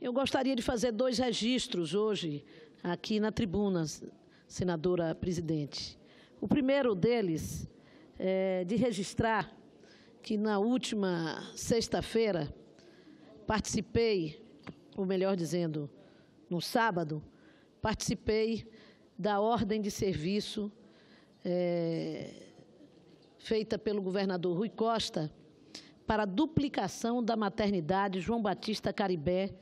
Eu gostaria de fazer dois registros hoje aqui na tribuna, senadora presidente. O primeiro deles é de registrar que na última sexta-feira participei, ou melhor dizendo, no sábado, participei da ordem de serviço é, feita pelo governador Rui Costa para a duplicação da maternidade João Batista Caribé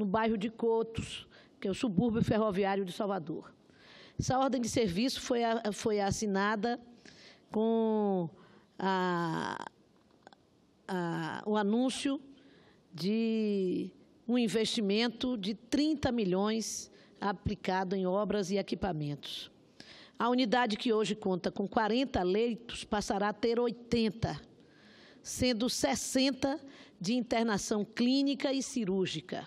no bairro de Cotos, que é o subúrbio ferroviário de Salvador. Essa ordem de serviço foi, foi assinada com a, a, o anúncio de um investimento de 30 milhões aplicado em obras e equipamentos. A unidade que hoje conta com 40 leitos passará a ter 80, sendo 60 de internação clínica e cirúrgica.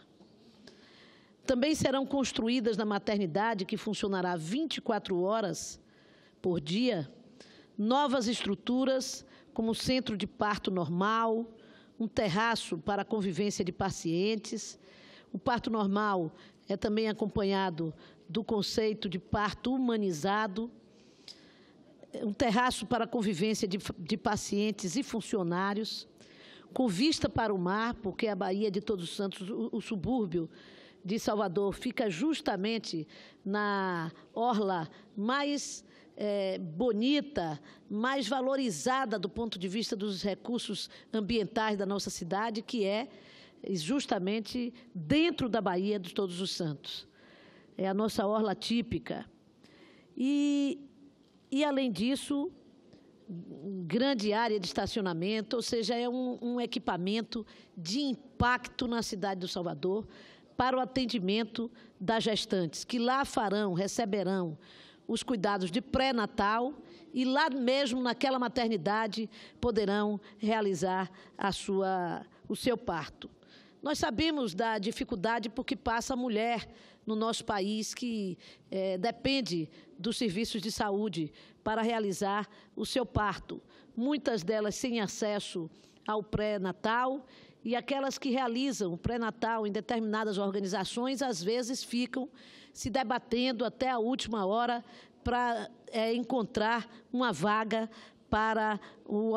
Também serão construídas na maternidade, que funcionará 24 horas por dia, novas estruturas, como centro de parto normal, um terraço para a convivência de pacientes. O parto normal é também acompanhado do conceito de parto humanizado, um terraço para a convivência de, de pacientes e funcionários, com vista para o mar, porque a Bahia é de Todos os Santos, o, o subúrbio, de Salvador fica justamente na orla mais é, bonita, mais valorizada do ponto de vista dos recursos ambientais da nossa cidade, que é justamente dentro da Bahia de Todos os Santos. É a nossa orla típica. E, e além disso, grande área de estacionamento, ou seja, é um, um equipamento de impacto na cidade do Salvador, para o atendimento das gestantes, que lá farão, receberão os cuidados de pré-natal e lá mesmo naquela maternidade poderão realizar a sua, o seu parto. Nós sabemos da dificuldade por que passa a mulher no nosso país que é, depende dos serviços de saúde para realizar o seu parto. Muitas delas sem acesso ao pré-natal e aquelas que realizam o pré-natal em determinadas organizações, às vezes ficam se debatendo até a última hora para é, encontrar uma vaga para, o,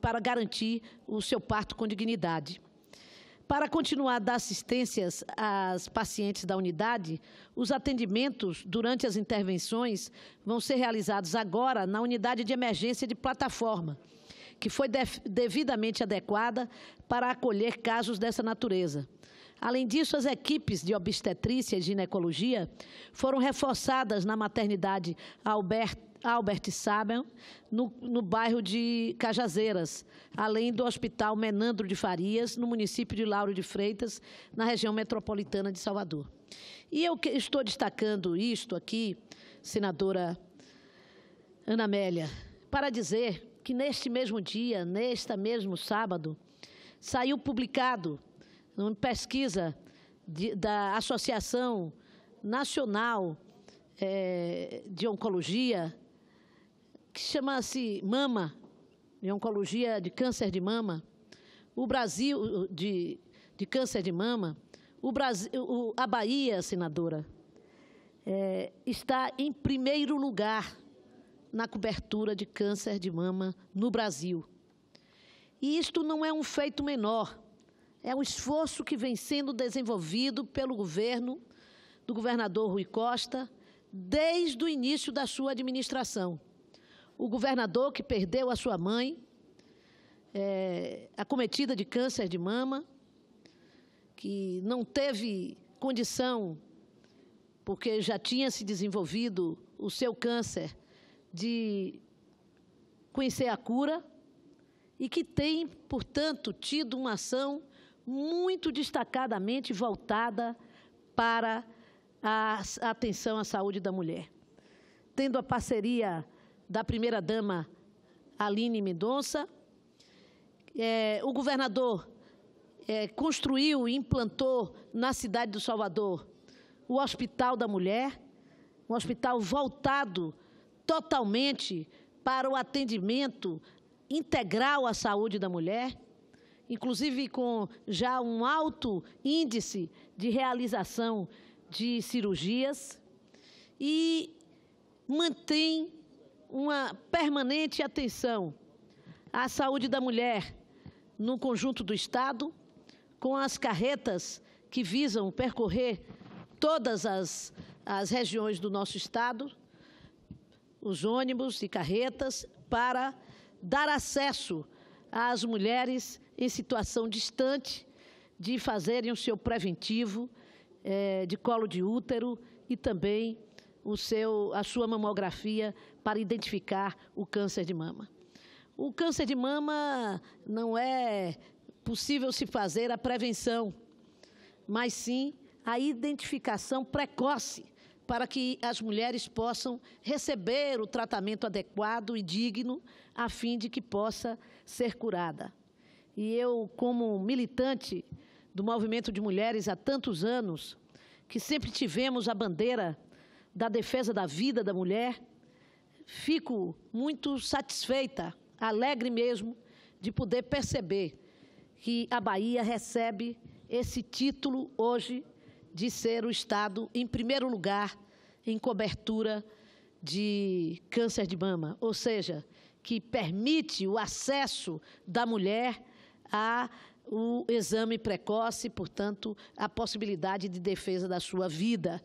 para garantir o seu parto com dignidade. Para continuar a dar assistências às pacientes da unidade, os atendimentos durante as intervenções vão ser realizados agora na unidade de emergência de plataforma que foi devidamente adequada para acolher casos dessa natureza. Além disso, as equipes de obstetrícia e ginecologia foram reforçadas na maternidade Albert, Albert Sabel, no, no bairro de Cajazeiras, além do Hospital Menandro de Farias, no município de Lauro de Freitas, na região metropolitana de Salvador. E eu estou destacando isto aqui, senadora Ana Amélia, para dizer que neste mesmo dia, neste mesmo sábado, saiu publicado uma pesquisa de, da Associação Nacional é, de Oncologia, que chama-se MAMA, de Oncologia de Câncer de Mama, o Brasil, de, de câncer de mama, o Brasil, o, a Bahia, senadora, é, eh, está em primeiro lugar na cobertura de câncer de mama no Brasil. E isto não é um feito menor, é um esforço que vem sendo desenvolvido pelo governo do governador Rui Costa desde o início da sua administração. O governador que perdeu a sua mãe, é, acometida de câncer de mama, que não teve condição, porque já tinha se desenvolvido o seu câncer de conhecer a cura e que tem, portanto, tido uma ação muito destacadamente voltada para a atenção à saúde da mulher. Tendo a parceria da primeira-dama Aline Mendonça, é, o governador é, construiu e implantou na cidade do Salvador o Hospital da Mulher, um hospital voltado totalmente para o atendimento integral à saúde da mulher, inclusive com já um alto índice de realização de cirurgias, e mantém uma permanente atenção à saúde da mulher no conjunto do Estado, com as carretas que visam percorrer todas as, as regiões do nosso Estado os ônibus e carretas para dar acesso às mulheres em situação distante de fazerem o seu preventivo é, de colo de útero e também o seu, a sua mamografia para identificar o câncer de mama. O câncer de mama não é possível se fazer a prevenção, mas sim a identificação precoce para que as mulheres possam receber o tratamento adequado e digno, a fim de que possa ser curada. E eu, como militante do movimento de mulheres há tantos anos, que sempre tivemos a bandeira da defesa da vida da mulher, fico muito satisfeita, alegre mesmo, de poder perceber que a Bahia recebe esse título hoje de ser o estado em primeiro lugar em cobertura de câncer de mama, ou seja, que permite o acesso da mulher a o exame precoce, portanto, a possibilidade de defesa da sua vida.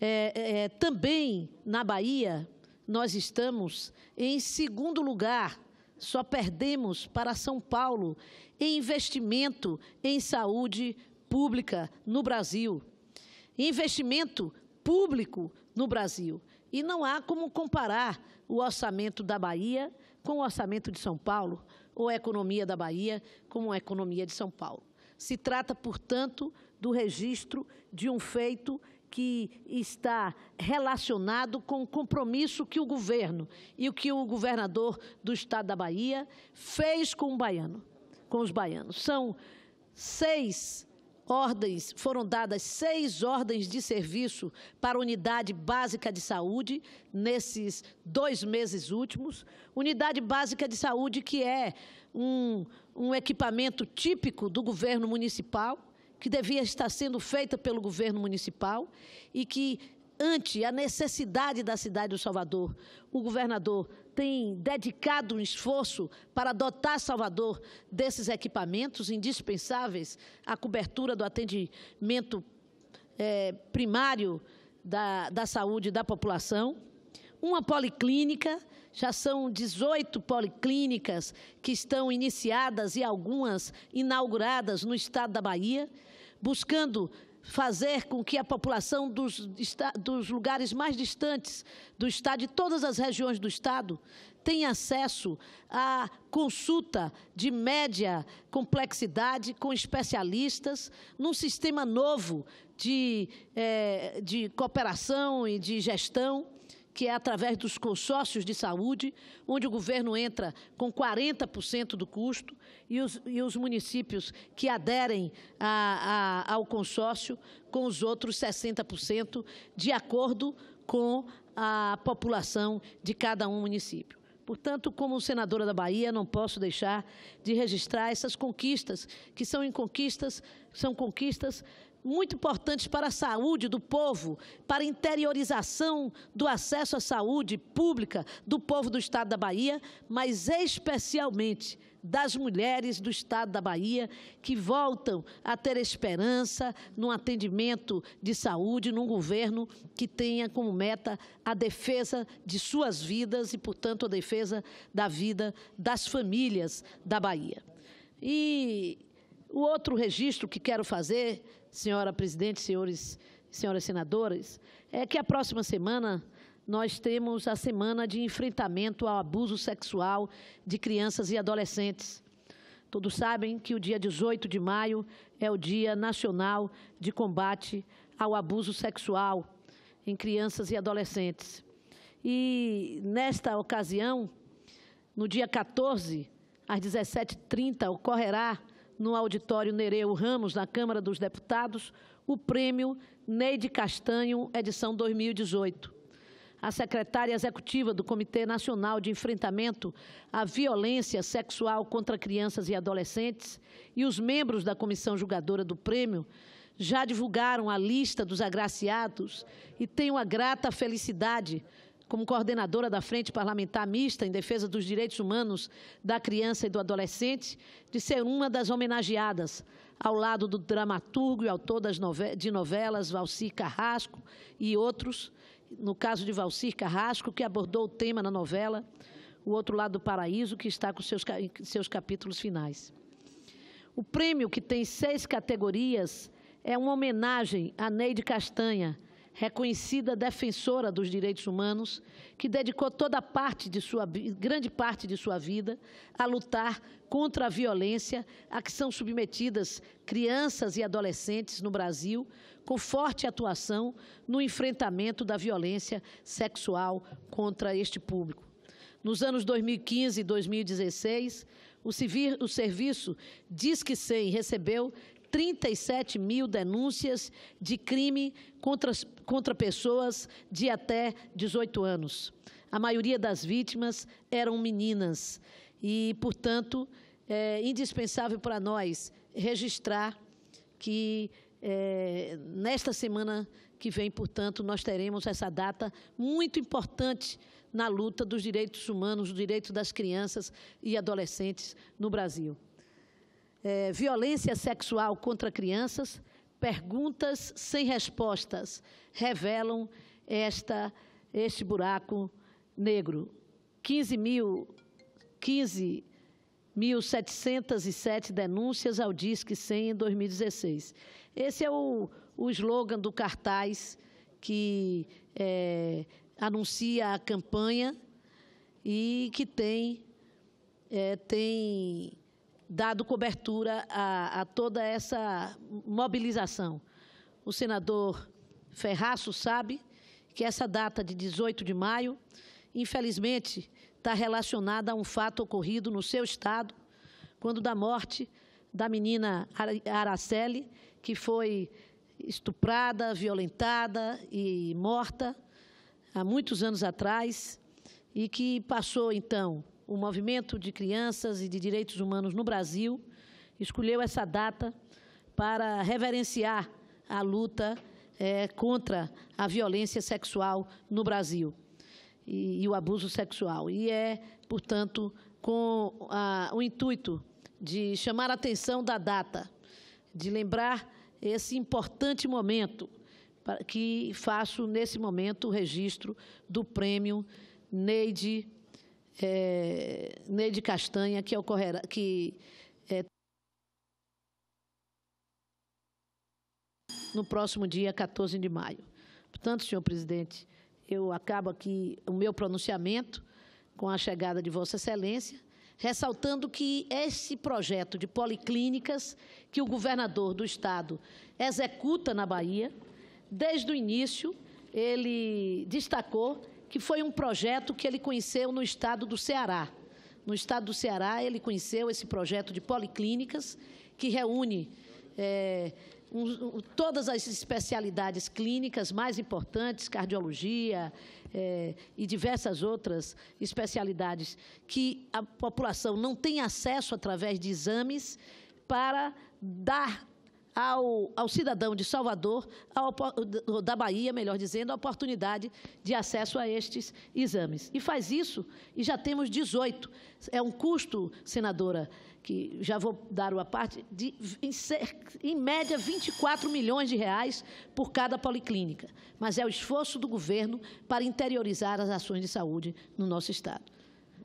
É, é, também na Bahia, nós estamos em segundo lugar, só perdemos para São Paulo, em investimento em saúde pública no Brasil, investimento público no Brasil. E não há como comparar o orçamento da Bahia com o orçamento de São Paulo, ou a economia da Bahia com a economia de São Paulo. Se trata, portanto, do registro de um feito que está relacionado com o compromisso que o governo e o que o governador do estado da Bahia fez com o baiano, com os baianos. São seis ordens, foram dadas seis ordens de serviço para a unidade básica de saúde nesses dois meses últimos. Unidade básica de saúde que é um, um equipamento típico do governo municipal, que devia estar sendo feita pelo governo municipal e que ante a necessidade da cidade do Salvador, o governador tem dedicado um esforço para dotar Salvador desses equipamentos indispensáveis à cobertura do atendimento é, primário da, da saúde da população. Uma policlínica, já são 18 policlínicas que estão iniciadas e algumas inauguradas no estado da Bahia, buscando fazer com que a população dos, dos, lugares mais distantes do Estado, de todas as regiões do Estado, tenha acesso à consulta de média complexidade com especialistas num sistema novo de, é, de cooperação e de gestão que é através dos consórcios de saúde, onde o governo entra com 40% do custo e os, e os, municípios que aderem a, a, ao consórcio com os outros 60%, de acordo com a população de cada um município. Portanto, como senadora da Bahia, não posso deixar de registrar essas conquistas, que são conquistas, são conquistas muito importantes para a saúde do povo, para a interiorização do acesso à saúde pública do povo do Estado da Bahia, mas especialmente das mulheres do Estado da Bahia que voltam a ter esperança num atendimento de saúde, num governo que tenha como meta a defesa de suas vidas e, portanto, a defesa da vida das famílias da Bahia. E o outro registro que quero fazer, senhora presidente, senhores senhoras senadoras, é que a próxima semana nós temos a semana de enfrentamento ao abuso sexual de crianças e adolescentes. Todos sabem que o dia 18 de maio é o Dia Nacional de Combate ao Abuso Sexual em Crianças e Adolescentes. E, nesta ocasião, no dia 14, às 17h30, ocorrerá no auditório Nereu Ramos, na Câmara dos Deputados, o prêmio Neide Castanho, edição 2018. A secretária executiva do Comitê Nacional de Enfrentamento à Violência Sexual contra Crianças e Adolescentes e os membros da comissão julgadora do prêmio já divulgaram a lista dos agraciados e tenho a grata felicidade como coordenadora da Frente Parlamentar Mista em Defesa dos Direitos Humanos da Criança e do Adolescente, de ser uma das homenageadas, ao lado do dramaturgo e autor nove de novelas Valci Carrasco e outros, no caso de Valci Carrasco, que abordou o tema na novela O Outro Lado do Paraíso, que está com seus, seus capítulos finais. O prêmio, que tem seis categorias, é uma homenagem a Neide Castanha, reconhecida defensora dos direitos humanos, que dedicou toda parte de sua grande parte de sua vida a lutar contra a violência a que são submetidas crianças e adolescentes no Brasil, com forte atuação no enfrentamento da violência sexual contra este público. Nos anos 2015 e 2016, o, serviço diz que 100 recebeu 37 mil denúncias de crime contra, contra pessoas de até 18 anos. A maioria das vítimas eram meninas e, portanto, é indispensável para nós registrar que é, nesta semana que vem, portanto, nós teremos essa data muito importante na luta dos direitos humanos, dos direitos das crianças e adolescentes no Brasil é, violência sexual contra crianças, perguntas sem respostas revelam esta, este buraco negro. 15.707 15 denúncias ao Disque 100 em 2016. Esse é o, o slogan do cartaz que é, anuncia a campanha e que tem, é, tem dado cobertura a, a toda essa mobilização. O senador Ferraço sabe que essa data de 18 de maio, infelizmente, está relacionada a um fato ocorrido no seu estado, quando da morte da menina Araceli, que foi estuprada, violentada e morta há muitos anos atrás, e que passou, então, o Movimento de Crianças e de Direitos Humanos no Brasil escolheu essa data para reverenciar a luta é, contra a violência sexual no Brasil e, e, o abuso sexual. E é, portanto, com a, o intuito de chamar a atenção da data, de lembrar esse importante momento que faço nesse momento o registro do prêmio Neide é, Neide Castanha, que ocorrerá, que é, no próximo dia 14 de maio. Portanto, senhor presidente, eu acabo aqui o meu pronunciamento com a chegada de Vossa Excelência, ressaltando que esse projeto de policlínicas que o governador do Estado executa na Bahia, desde o início, ele destacou que foi um projeto que ele conheceu no estado do Ceará. No estado do Ceará, ele conheceu esse projeto de policlínicas que reúne é, um, todas as especialidades clínicas mais importantes, cardiologia é, e diversas outras especialidades que a população não tem acesso através de exames para dar ao, ao cidadão de Salvador, ao, da Bahia, melhor dizendo, a oportunidade de acesso a estes exames. E faz isso e já temos 18. É um custo, senadora, que já vou dar uma parte, de, em, em média 24 milhões de reais por cada policlínica. Mas é o esforço do governo para interiorizar as ações de saúde no nosso Estado.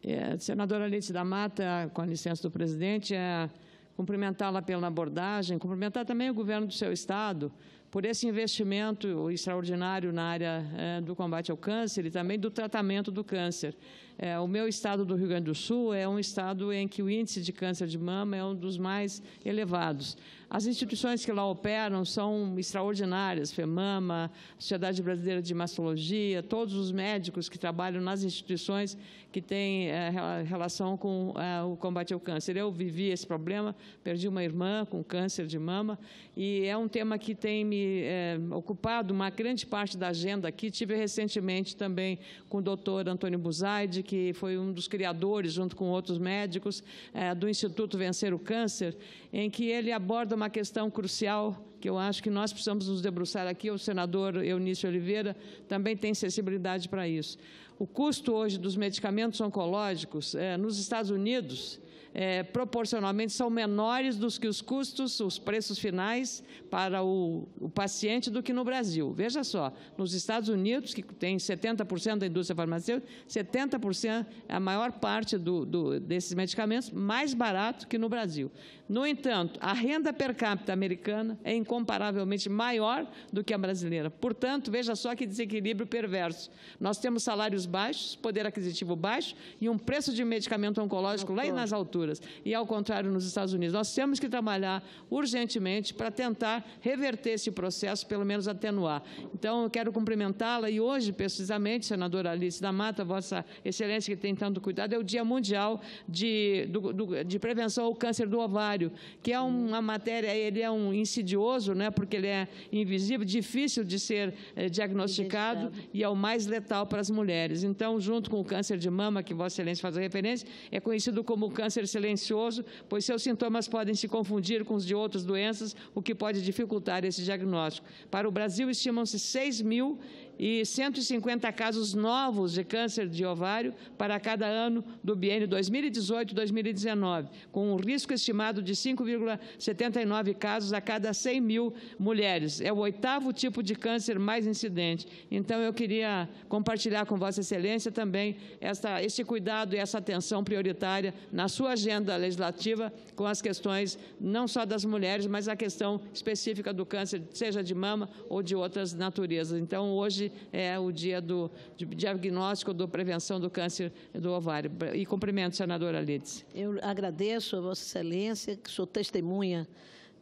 É, senadora Leite da Mata, com a licença do presidente, é cumprimentá-la pela abordagem, cumprimentar também o governo do seu estado por esse investimento extraordinário na área eh, do combate ao câncer e também do tratamento do câncer. É, o meu estado do Rio Grande do Sul é um estado em que o índice de câncer de mama é um dos mais elevados. As instituições que lá operam são extraordinárias, FEMAMA, Sociedade Brasileira de Mastologia, todos os médicos que trabalham nas instituições que têm é, relação com é, o combate ao câncer. Eu vivi esse problema, perdi uma irmã com câncer de mama e é um tema que tem me é, ocupado uma grande parte da agenda aqui. Tive recentemente também com o doutor Antônio Buzaide, que foi um dos criadores, junto com outros médicos, é, do Instituto Vencer o Câncer, em que ele aborda uma questão crucial que eu acho que nós precisamos nos debruçar aqui. O senador Eunício Oliveira também tem sensibilidade para isso. O custo hoje dos medicamentos oncológicos é, nos Estados Unidos é, proporcionalmente são menores do que os custos, os preços finais para o, o paciente do que no Brasil. Veja só, nos Estados Unidos, que tem 70% da indústria farmacêutica, 70% é a maior parte do, do, desses medicamentos mais barato que no Brasil. No entanto, a renda per capita americana é incomparavelmente maior do que a brasileira. Portanto, veja só que desequilíbrio perverso. Nós temos salários baixos, poder aquisitivo baixo e um preço de medicamento oncológico lá lá nas alturas. E ao contrário nos Estados Unidos. Nós temos que trabalhar urgentemente para tentar reverter esse processo, pelo menos atenuar. Então, eu quero cumprimentá-la e hoje, precisamente, senadora Alice da Mata, vossa excelência que tem tanto cuidado, é o Dia Mundial de, do, do, de Prevenção ao Câncer do Ovário que é uma matéria, ele é um insidioso, né, porque ele é invisível, difícil de ser eh, diagnosticado e é o mais letal para as mulheres. Então, junto com o câncer de mama, que Vossa Excelência faz referência, é conhecido como câncer silencioso, pois seus sintomas podem se confundir com os de outras doenças, o que pode dificultar esse diagnóstico. Para o Brasil, estimam-se 6 mil e 150 casos novos de câncer de ovário para cada ano do biênio 2018-2019, com um risco estimado de 5,79 casos a cada 100 mil mulheres. É o oitavo tipo de câncer mais incidente. Então, eu queria compartilhar com Vossa Excelência também esta, esse cuidado e essa atenção prioritária na sua agenda legislativa com as questões não só das mulheres, mas a questão específica do câncer, seja de mama ou de outras naturezas. Então, hoje, hoje é o dia do diagnóstico do prevenção do câncer do ovário. E cumprimento senadora Lides. Eu agradeço a Vossa Excelência, que sou testemunha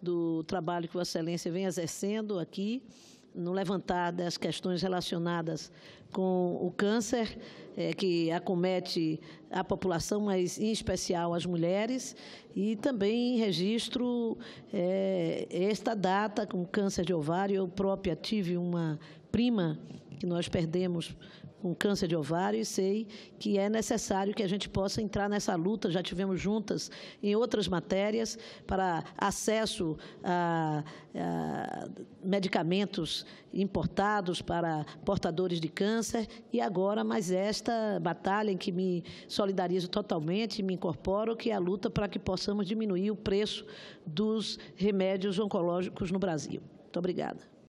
do trabalho que Vossa Excelência vem exercendo aqui no levantar das questões relacionadas com o câncer é, que acomete a população, mas em especial as mulheres, e também registro é, esta data com câncer de ovário. Eu própria tive uma prima que nós perdemos com câncer de ovário e sei que é necessário que a gente possa entrar nessa luta. Já tivemos juntas em outras matérias para acesso a, a medicamentos importados para portadores de câncer e agora mais esta batalha em que me solidarizo totalmente e me incorporo, que é a luta para que possamos diminuir o preço dos remédios oncológicos no Brasil. Muito obrigada.